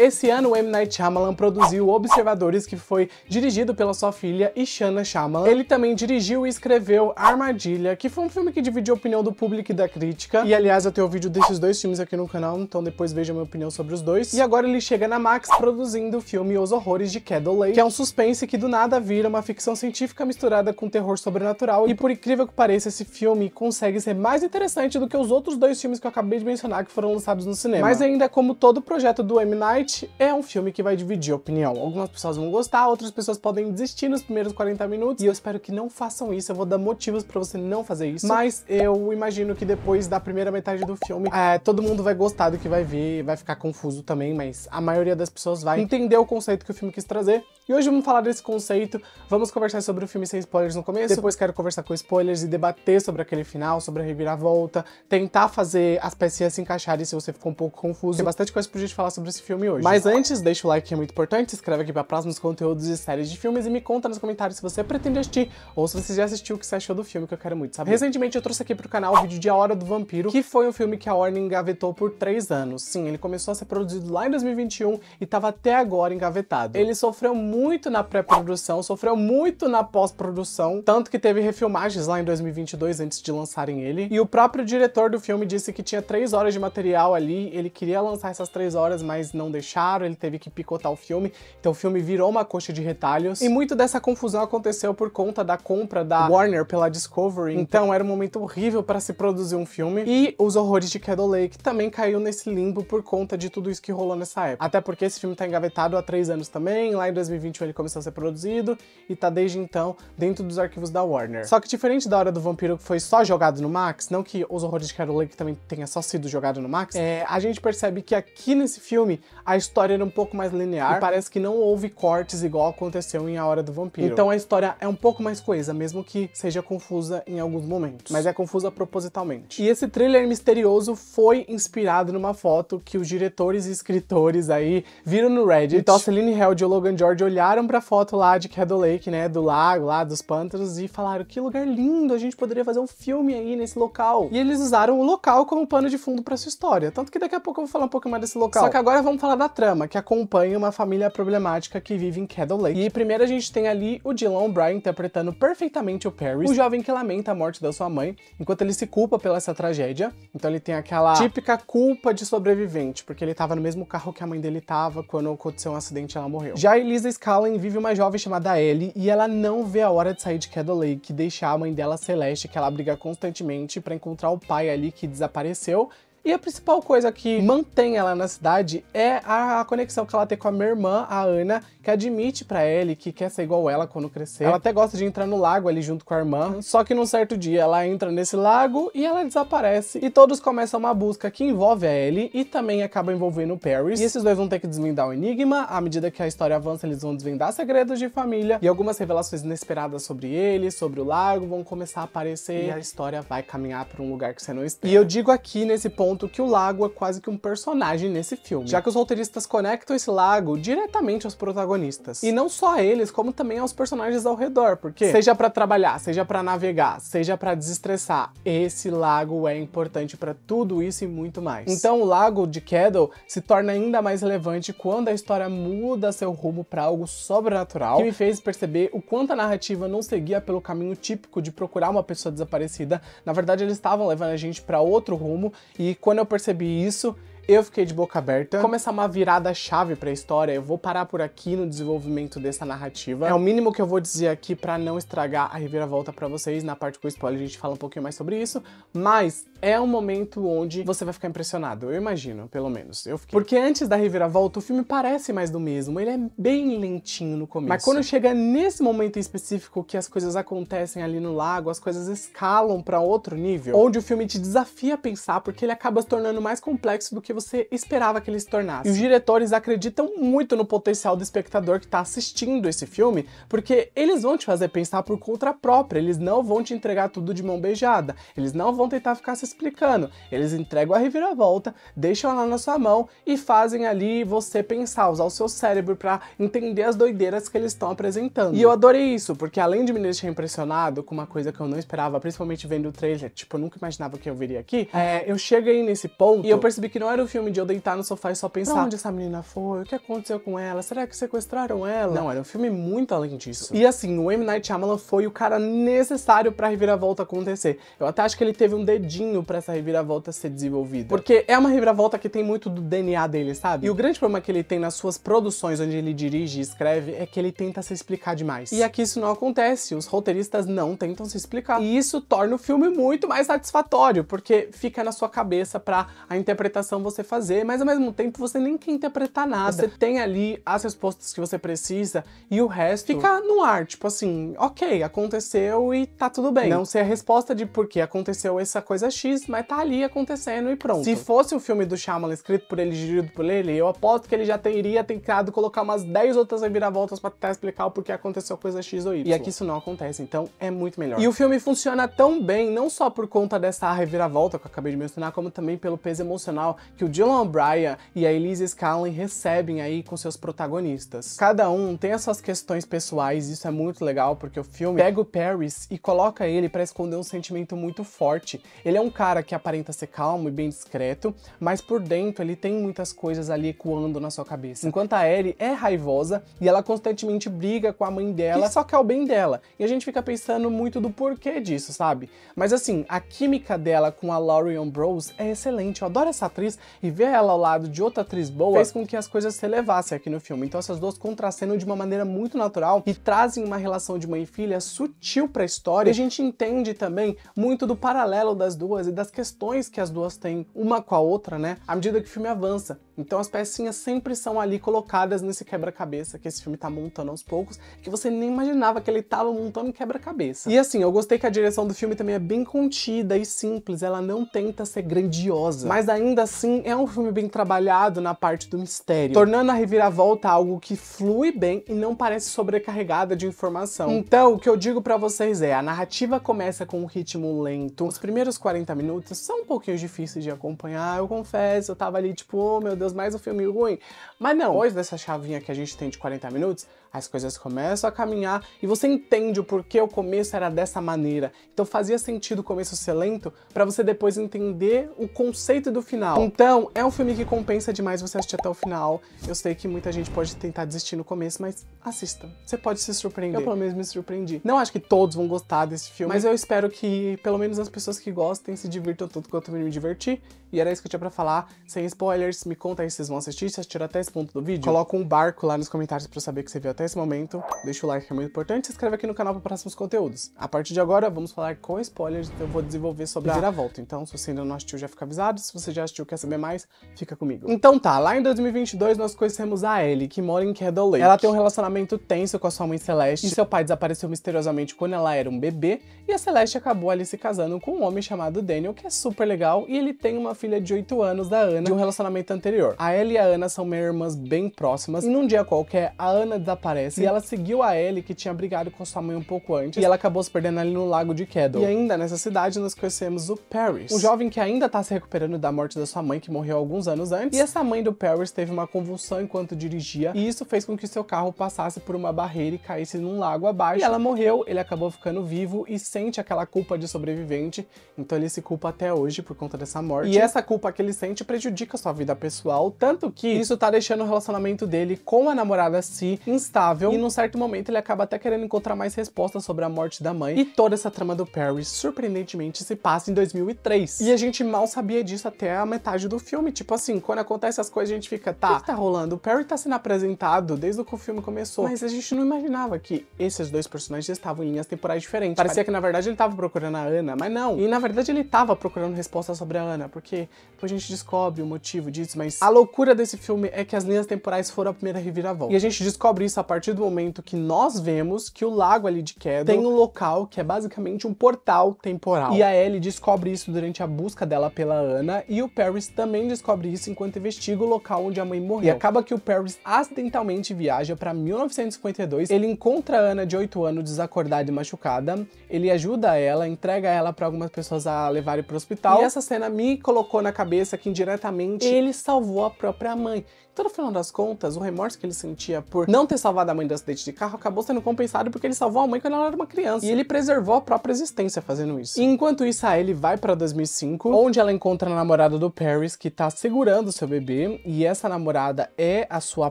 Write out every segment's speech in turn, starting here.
Esse ano, o M. Night Shyamalan produziu Observadores, que foi dirigido pela sua filha Ishana Shyamalan. Ele também dirigiu e escreveu Armadilha, que foi um filme que dividiu a opinião do público e da crítica. E, aliás, eu tenho o vídeo desses dois filmes aqui no canal, então depois veja minha opinião sobre os dois. E agora ele chega na Max produzindo o filme Os Horrores de Cadillac, que é um suspense que do nada vira uma ficção científica misturada com terror sobrenatural. E, por incrível que pareça, esse filme consegue ser mais interessante do que os outros dois filmes que eu acabei de mencionar que foram lançados no cinema. Mas ainda é como todo projeto do M. Night, é um filme que vai dividir opinião. Algumas pessoas vão gostar, outras pessoas podem desistir nos primeiros 40 minutos, e eu espero que não façam isso, eu vou dar motivos para você não fazer isso, mas eu imagino que depois da primeira metade do filme, é, todo mundo vai gostar do que vai vir, vai ficar confuso também, mas a maioria das pessoas vai entender o conceito que o filme quis trazer, e hoje vamos falar desse conceito, vamos conversar sobre o filme sem spoilers no começo, depois quero conversar com spoilers e debater sobre aquele final, sobre a reviravolta, tentar fazer as pecinhas se encaixarem se você ficou um pouco confuso. Tem bastante coisa pra gente falar sobre esse filme hoje hoje. Mas antes, deixa o like que é muito importante, se inscreve aqui para próximos conteúdos e séries de filmes e me conta nos comentários se você pretende assistir ou se você já assistiu o que você achou do filme, que eu quero muito saber. Recentemente eu trouxe aqui pro canal o vídeo de A Hora do Vampiro, que foi um filme que a Warner engavetou por três anos. Sim, ele começou a ser produzido lá em 2021 e tava até agora engavetado. Ele sofreu muito na pré-produção, sofreu muito na pós-produção, tanto que teve refilmagens lá em 2022 antes de lançarem ele. E o próprio diretor do filme disse que tinha três horas de material ali, ele queria lançar essas três horas, mas não deu deixaram, ele teve que picotar o filme, então o filme virou uma coxa de retalhos. E muito dessa confusão aconteceu por conta da compra da Warner pela Discovery, uhum. então era um momento horrível para se produzir um filme. E Os Horrores de Caddo Lake também caiu nesse limbo por conta de tudo isso que rolou nessa época. Até porque esse filme tá engavetado há três anos também, lá em 2021 ele começou a ser produzido e tá desde então dentro dos arquivos da Warner. Só que diferente da Hora do Vampiro que foi só jogado no Max, não que Os Horrores de Carol Lake também tenha só sido jogado no Max, é, a gente percebe que aqui nesse filme a história era um pouco mais linear e parece que não houve cortes igual aconteceu em A Hora do Vampiro. Então a história é um pouco mais coesa, mesmo que seja confusa em alguns momentos. Mas é confusa propositalmente. E esse trailer misterioso foi inspirado numa foto que os diretores e escritores aí viram no Reddit. Então Celine Held e o Logan George olharam pra foto lá de Caddo Lake, né, do lago lá, dos pântanos, e falaram que lugar lindo, a gente poderia fazer um filme aí nesse local. E eles usaram o local como pano de fundo pra sua história. Tanto que daqui a pouco eu vou falar um pouco mais desse local. Só que agora vamos falar da trama, que acompanha uma família problemática que vive em Kettle Lake. E primeiro a gente tem ali o Dylan O'Brien interpretando perfeitamente o Perry, o jovem que lamenta a morte da sua mãe, enquanto ele se culpa pela essa tragédia. Então ele tem aquela típica culpa de sobrevivente, porque ele tava no mesmo carro que a mãe dele tava, quando aconteceu um acidente e ela morreu. Já Elisa Scanlon vive uma jovem chamada Ellie, e ela não vê a hora de sair de Kettle Lake e deixar a mãe dela Celeste, que ela briga constantemente para encontrar o pai ali que desapareceu, e a principal coisa que mantém ela na cidade é a conexão que ela tem com a minha irmã, a Ana, que admite para Ellie que quer ser igual ela quando crescer. Ela até gosta de entrar no lago ali junto com a irmã, só que num certo dia ela entra nesse lago e ela desaparece. E todos começam uma busca que envolve a Ellie e também acaba envolvendo o Paris. E esses dois vão ter que desvendar o enigma, à medida que a história avança eles vão desvendar segredos de família e algumas revelações inesperadas sobre ele, sobre o lago, vão começar a aparecer e a história vai caminhar para um lugar que você não espera. E eu digo aqui nesse ponto ponto que o lago é quase que um personagem nesse filme, já que os roteiristas conectam esse lago diretamente aos protagonistas. E não só a eles, como também aos personagens ao redor, porque seja para trabalhar, seja para navegar, seja para desestressar, esse lago é importante para tudo isso e muito mais. Então o lago de Kettle se torna ainda mais relevante quando a história muda seu rumo para algo sobrenatural, que me fez perceber o quanto a narrativa não seguia pelo caminho típico de procurar uma pessoa desaparecida. Na verdade, eles estavam levando a gente para outro rumo e quando eu percebi isso, eu fiquei de boca aberta. Como essa é uma virada chave para a história, eu vou parar por aqui no desenvolvimento dessa narrativa. É o mínimo que eu vou dizer aqui para não estragar a reviravolta para vocês. Na parte com spoiler a gente fala um pouquinho mais sobre isso, mas é um momento onde você vai ficar impressionado, eu imagino, pelo menos. Eu fiquei. Porque antes da reviravolta, o filme parece mais do mesmo, ele é bem lentinho no começo. Mas quando chega nesse momento em específico que as coisas acontecem ali no lago, as coisas escalam para outro nível, onde o filme te desafia a pensar porque ele acaba se tornando mais complexo do que você esperava que ele se tornasse. E os diretores acreditam muito no potencial do espectador que está assistindo esse filme, porque eles vão te fazer pensar por conta própria, eles não vão te entregar tudo de mão beijada, eles não vão tentar ficar se explicando. Eles entregam a reviravolta, deixam ela na sua mão e fazem ali você pensar, usar o seu cérebro para entender as doideiras que eles estão apresentando. E eu adorei isso, porque além de me deixar impressionado com uma coisa que eu não esperava, principalmente vendo o trailer, tipo, eu nunca imaginava que eu viria aqui, é. é, eu cheguei nesse ponto e eu percebi que não era o filme de eu deitar no sofá e só pensar pra onde essa menina foi, o que aconteceu com ela, será que sequestraram ela? Não, era um filme muito além disso. E assim, o M. Night Shyamalan foi o cara necessário pra reviravolta acontecer. Eu até acho que ele teve um dedinho caminho para essa reviravolta ser desenvolvida. Porque é uma reviravolta que tem muito do DNA dele, sabe? E o grande problema que ele tem nas suas produções, onde ele dirige e escreve, é que ele tenta se explicar demais. E aqui isso não acontece, os roteiristas não tentam se explicar. E isso torna o filme muito mais satisfatório, porque fica na sua cabeça para a interpretação você fazer, mas ao mesmo tempo você nem quer interpretar nada. Você tem ali as respostas que você precisa e o resto fica no ar, tipo assim, ok, aconteceu e tá tudo bem. Não ser a resposta de por que aconteceu essa coisa X, mas tá ali acontecendo e pronto. Se fosse um filme do Shyamalan escrito por ele, dirigido por ele, eu aposto que ele já teria tentado colocar umas 10 outras reviravoltas pra tentar explicar o porquê aconteceu coisa X ou Y. E aqui é isso não acontece, então é muito melhor. E o filme funciona tão bem, não só por conta dessa reviravolta que eu acabei de mencionar, como também pelo peso emocional que o Dylan O'Brien e a Elise Scanlon recebem aí com seus protagonistas. Cada um tem as suas questões pessoais, isso é muito legal, porque o filme pega o Paris e coloca ele para esconder um sentimento muito forte. Ele é um cara que aparenta ser calmo e bem discreto, mas por dentro ele tem muitas coisas ali ecoando na sua cabeça. Enquanto a Ellie é raivosa e ela constantemente briga com a mãe dela, que só é quer o bem dela. E a gente fica pensando muito do porquê disso, sabe? Mas assim, a química dela com a Laurie Ambrose é excelente. Eu adoro essa atriz e ver ela ao lado de outra atriz boa fez com que as coisas se elevassem aqui no filme. Então essas duas contracenam de uma maneira muito natural e trazem uma relação de mãe e filha sutil pra história. E a gente entende também muito do paralelo das duas e das questões que as duas têm uma com a outra, né? À medida que o filme avança. Então as pecinhas sempre são ali colocadas nesse quebra-cabeça que esse filme tá montando aos poucos, que você nem imaginava que ele tava montando quebra-cabeça. E assim, eu gostei que a direção do filme também é bem contida e simples, ela não tenta ser grandiosa, mas ainda assim é um filme bem trabalhado na parte do mistério, tornando a reviravolta algo que flui bem e não parece sobrecarregada de informação. Então, o que eu digo para vocês é, a narrativa começa com um ritmo lento. Os primeiros 40 minutos são um pouquinho difíceis de acompanhar, eu confesso, eu tava ali tipo, oh meu Deus, mais um filme ruim. Mas não, depois dessa chavinha que a gente tem de 40 minutos, as coisas começam a caminhar e você entende o porquê o começo era dessa maneira. Então fazia sentido o começo ser lento para você depois entender o conceito do final. Então é um filme que compensa demais você assistir até o final. Eu sei que muita gente pode tentar desistir no começo, mas assista. Você pode se surpreender. Eu pelo menos me surpreendi. Não acho que todos vão gostar desse filme, mas eu espero que pelo menos as pessoas que gostem se divirtam tanto quanto eu me diverti. E era isso que eu tinha pra falar. Sem spoilers, me conta aí se vocês vão assistir, se assistiram até esse ponto do vídeo. Coloca um barco lá nos comentários pra saber que você viu até até esse momento, deixa o like que é muito importante, se inscreve aqui no canal para próximos conteúdos. A partir de agora, vamos falar com spoilers, então eu vou desenvolver sobre a vira-volta. Então, se você ainda não assistiu, já fica avisado. Se você já assistiu quer saber mais, fica comigo. Então tá, lá em 2022 nós conhecemos a Ellie, que mora em Candle Lake. Ela tem um relacionamento tenso com a sua mãe Celeste, e seu pai desapareceu misteriosamente quando ela era um bebê, e a Celeste acabou ali se casando com um homem chamado Daniel, que é super legal, e ele tem uma filha de 8 anos da Ana, de um relacionamento anterior. A Ellie e a Ana são irmãs bem próximas, e num dia qualquer, a Ana desaparece e ela seguiu a Ellie, que tinha brigado com sua mãe um pouco antes. E ela acabou se perdendo ali no lago de Keddo. E ainda nessa cidade nós conhecemos o Paris, um jovem que ainda tá se recuperando da morte da sua mãe, que morreu alguns anos antes. E essa mãe do Paris teve uma convulsão enquanto dirigia. E isso fez com que seu carro passasse por uma barreira e caísse num lago abaixo. E ela morreu, ele acabou ficando vivo e sente aquela culpa de sobrevivente. Então ele se culpa até hoje por conta dessa morte. E essa culpa que ele sente prejudica sua vida pessoal, tanto que isso tá deixando o relacionamento dele com a namorada Si instável instável e num certo momento ele acaba até querendo encontrar mais respostas sobre a morte da mãe e toda essa trama do Perry surpreendentemente se passa em 2003. E a gente mal sabia disso até a metade do filme, tipo assim, quando acontece as coisas a gente fica, tá, o que tá rolando? O Perry tá sendo apresentado desde que o filme começou, mas a gente não imaginava que esses dois personagens estavam em linhas temporais diferentes. Parecia que na verdade ele tava procurando a Ana, mas não. E na verdade ele tava procurando respostas sobre a Ana, porque depois a gente descobre o motivo disso, mas a loucura desse filme é que as linhas temporais foram a primeira reviravolta. E a gente descobre isso a partir do momento que nós vemos que o lago ali de queda tem um local que é basicamente um portal temporal. E a Ellie descobre isso durante a busca dela pela Ana e o Paris também descobre isso enquanto investiga o local onde a mãe morreu. E acaba que o Paris acidentalmente viaja para 1952, ele encontra a Ana de 8 anos desacordada e machucada, ele ajuda ela, entrega ela para algumas pessoas a levarem para o hospital. E essa cena me colocou na cabeça que indiretamente ele salvou a própria mãe. Então, no final das contas, o remorso que ele sentia por não ter salvado a mãe do acidente de carro acabou sendo compensado porque ele salvou a mãe quando ela era uma criança. E ele preservou a própria existência fazendo isso. E enquanto isso, a Ellie vai para 2005, onde ela encontra a namorada do Paris, que tá segurando seu bebê. E essa namorada é a sua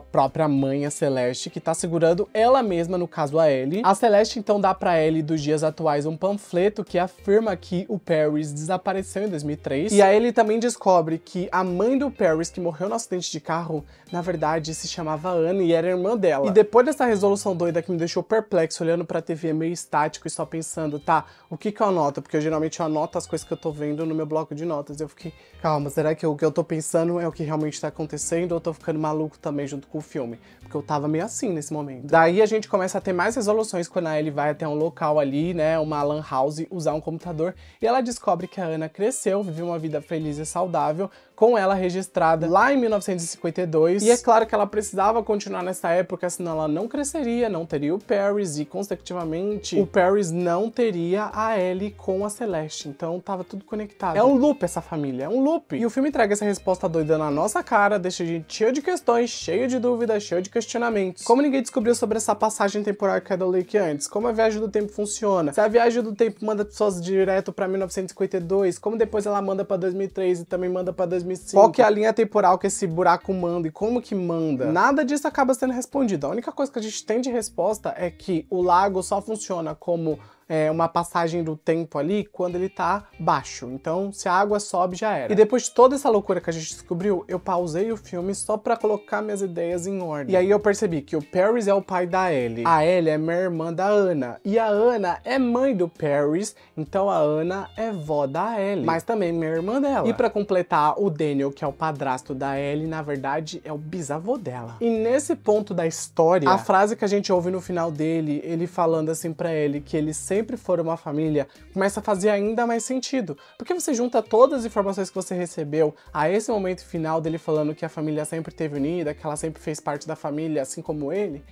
própria mãe, a Celeste, que tá segurando ela mesma, no caso a Ellie. A Celeste, então, dá pra Ellie dos dias atuais um panfleto que afirma que o Paris desapareceu em 2003. E a Ellie também descobre que a mãe do Paris, que morreu no acidente de carro, na verdade se chamava Ana e era irmã dela. E depois dessa resolução doida que me deixou perplexo, olhando pra TV meio estático e só pensando, tá, o que que eu anoto? Porque eu geralmente eu anoto as coisas que eu tô vendo no meu bloco de notas. Eu fiquei, calma, será que o que eu tô pensando é o que realmente tá acontecendo ou eu tô ficando maluco também junto com o filme? Porque eu tava meio assim nesse momento. Daí a gente começa a ter mais resoluções quando a Ellie vai até um local ali, né, uma lan house, usar um computador e ela descobre que a Ana cresceu, viveu uma vida feliz e saudável, com ela registrada lá em 1952. E é claro que ela precisava continuar nessa época, senão ela não cresceria, não teria o Paris e, consecutivamente, o Paris não teria a Ellie com a Celeste. Então tava tudo conectado. É um loop essa família, é um loop. E o filme entrega essa resposta doida na nossa cara, deixa a gente cheio de questões, cheio de dúvidas, cheio de questionamentos. Como ninguém descobriu sobre essa passagem temporal que é da Lake antes? Como a viagem do tempo funciona? Se a viagem do tempo manda pessoas direto para 1952, como depois ela manda para 2003 e também manda para 2003? 2005. Qual que é a linha temporal que esse buraco manda e como que manda? Nada disso acaba sendo respondido. A única coisa que a gente tem de resposta é que o lago só funciona como é, uma passagem do tempo ali quando ele tá baixo. Então, se a água sobe, já era. E depois de toda essa loucura que a gente descobriu, eu pausei o filme só para colocar minhas ideias em ordem. E aí eu percebi que o Paris é o pai da Ellie. A Ellie é minha irmã da Ana. E a Ana é mãe do Paris, então a Ana é vó da Ellie. Mas também minha irmã dela. E para completar, o Daniel, que é o padrasto da Ellie, na verdade é o bisavô dela. E nesse ponto da história, a frase que a gente ouve no final dele, ele falando assim para ele que ele sempre sempre foram uma família, começa a fazer ainda mais sentido, porque você junta todas as informações que você recebeu a esse momento final dele falando que a família sempre teve unida, que ela sempre fez parte da família, assim como ele.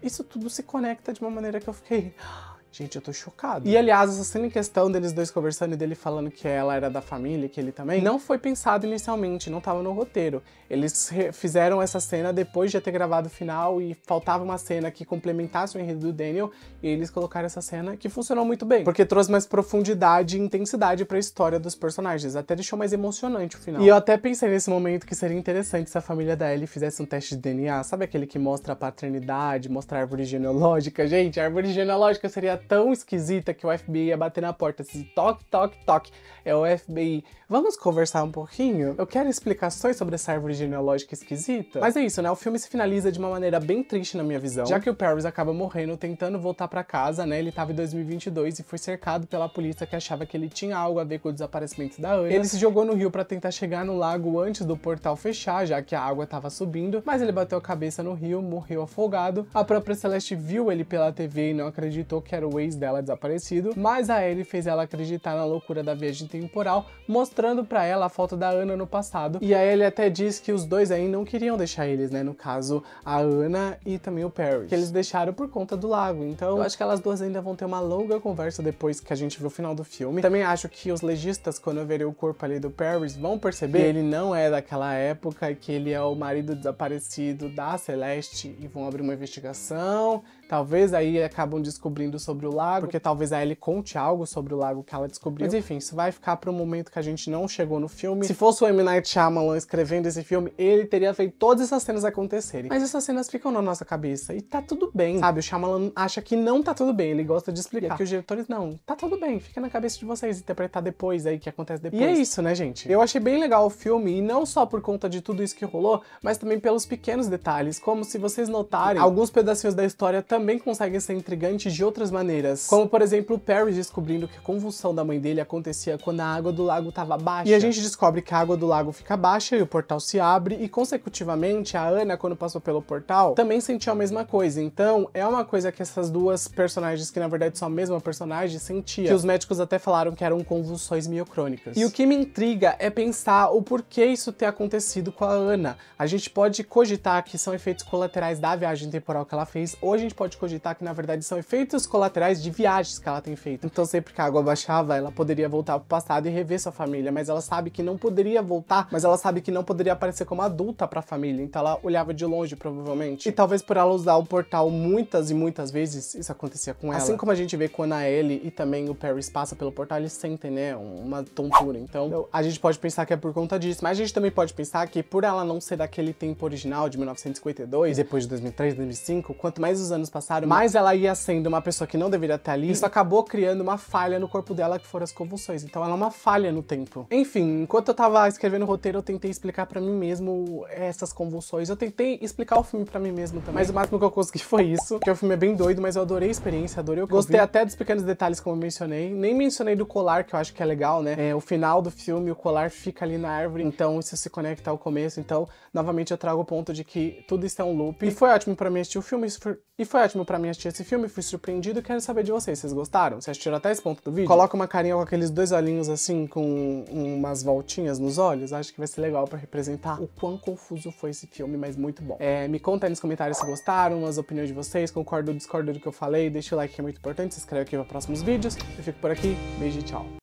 Isso tudo se conecta de uma maneira que eu fiquei. Gente, eu tô chocado. E aliás, essa cena em questão deles dois conversando e dele falando que ela era da família, que ele também, não foi pensado inicialmente, não tava no roteiro. Eles fizeram essa cena depois de já ter gravado o final e faltava uma cena que complementasse o enredo do Daniel, e eles colocaram essa cena que funcionou muito bem, porque trouxe mais profundidade e intensidade para a história dos personagens, até deixou mais emocionante o final. E eu até pensei nesse momento que seria interessante se a família da Ellie fizesse um teste de DNA, sabe aquele que mostra a paternidade, mostra a árvore genealógica? Gente, a árvore genealógica seria tão esquisita que o FBI ia bater na porta, assim, toque, toque, toque. É o FBI. Vamos conversar um pouquinho? Eu quero explicações sobre essa árvore genealógica esquisita. Mas é isso, né? O filme se finaliza de uma maneira bem triste na minha visão, já que o Paris acaba morrendo tentando voltar para casa, né? Ele tava em 2022 e foi cercado pela polícia que achava que ele tinha algo a ver com o desaparecimento da Ana. Ele se jogou no rio para tentar chegar no lago antes do portal fechar, já que a água tava subindo, mas ele bateu a cabeça no rio, morreu afogado. A própria Celeste viu ele pela TV e não acreditou que era era o ex dela desaparecido, mas a Ellie fez ela acreditar na loucura da viagem temporal, mostrando para ela a foto da Ana no passado. E a Ellie até diz que os dois aí não queriam deixar eles, né? No caso, a Ana e também o Paris, que eles deixaram por conta do lago. Então, eu acho que elas duas ainda vão ter uma longa conversa depois que a gente vê o final do filme. Também acho que os legistas, quando verem o corpo ali do Paris, vão perceber que ele não é daquela época, que ele é o marido desaparecido da Celeste e vão abrir uma investigação Talvez aí acabam descobrindo sobre o lago, porque talvez a Ellie conte algo sobre o lago que ela descobriu. Mas enfim, isso vai ficar para um momento que a gente não chegou no filme. Se fosse o M. Night Shyamalan escrevendo esse filme, ele teria feito todas essas cenas acontecerem. Mas essas cenas ficam na nossa cabeça e tá tudo bem, sabe? O Shyamalan acha que não tá tudo bem, ele gosta de é explicar. E que os diretores, não, tá tudo bem, fica na cabeça de vocês interpretar depois aí, que acontece depois. E é isso, né, gente? Eu achei bem legal o filme, e não só por conta de tudo isso que rolou, mas também pelos pequenos detalhes, como se vocês notarem, alguns pedacinhos da história também também conseguem ser intrigantes de outras maneiras, como por exemplo o Perry descobrindo que a convulsão da mãe dele acontecia quando a água do lago estava baixa. E a gente descobre que a água do lago fica baixa e o portal se abre, e consecutivamente a Ana, quando passou pelo portal, também sentiu a mesma coisa. Então é uma coisa que essas duas personagens, que na verdade são a mesma personagem, sentia. Que os médicos até falaram que eram convulsões miocrônicas. E o que me intriga é pensar o porquê isso ter acontecido com a Ana. A gente pode cogitar que são efeitos colaterais da viagem temporal que ela fez, ou a gente pode pode cogitar que na verdade são efeitos colaterais de viagens que ela tem feito. Então sempre que a água baixava, ela poderia voltar pro passado e rever sua família, mas ela sabe que não poderia voltar, mas ela sabe que não poderia aparecer como adulta pra família, então ela olhava de longe provavelmente. E talvez por ela usar o portal muitas e muitas vezes, isso acontecia com assim ela. Assim como a gente vê quando a Ellie e também o Paris passa pelo portal, eles sentem, né, uma tontura. Então a gente pode pensar que é por conta disso, mas a gente também pode pensar que por ela não ser daquele tempo original de 1952, depois de 2003, 2005, quanto mais os anos passaram, mas ela ia sendo uma pessoa que não deveria estar ali. Isso hum. acabou criando uma falha no corpo dela, que foram as convulsões. Então ela é uma falha no tempo. Enfim, enquanto eu tava escrevendo o roteiro, eu tentei explicar para mim mesmo essas convulsões. Eu tentei explicar o filme para mim mesmo também, mas o máximo que eu consegui foi isso. Porque o filme é bem doido, mas eu adorei a experiência, adorei o Gostei até dos pequenos detalhes, como eu mencionei. Nem mencionei do colar, que eu acho que é legal, né? É, o final do filme, o colar fica ali na árvore, então isso se conecta ao começo. Então, novamente, eu trago o ponto de que tudo isso é um loop. E foi ótimo para mim assistir o filme, e foi ótimo para mim assistir esse filme, fui surpreendido e quero saber de vocês. Vocês gostaram? Vocês assistiram até esse ponto do vídeo? Coloca uma carinha com aqueles dois olhinhos assim, com umas voltinhas nos olhos. Acho que vai ser legal para representar o quão confuso foi esse filme, mas muito bom. É, me conta aí nos comentários se gostaram, as opiniões de vocês, concordo ou discordo do que eu falei. Deixa o like que é muito importante, se inscreve aqui para próximos vídeos. Eu fico por aqui, beijo e tchau.